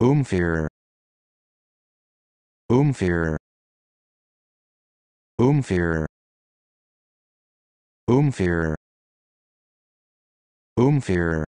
unfair unfair unfair unfair unfair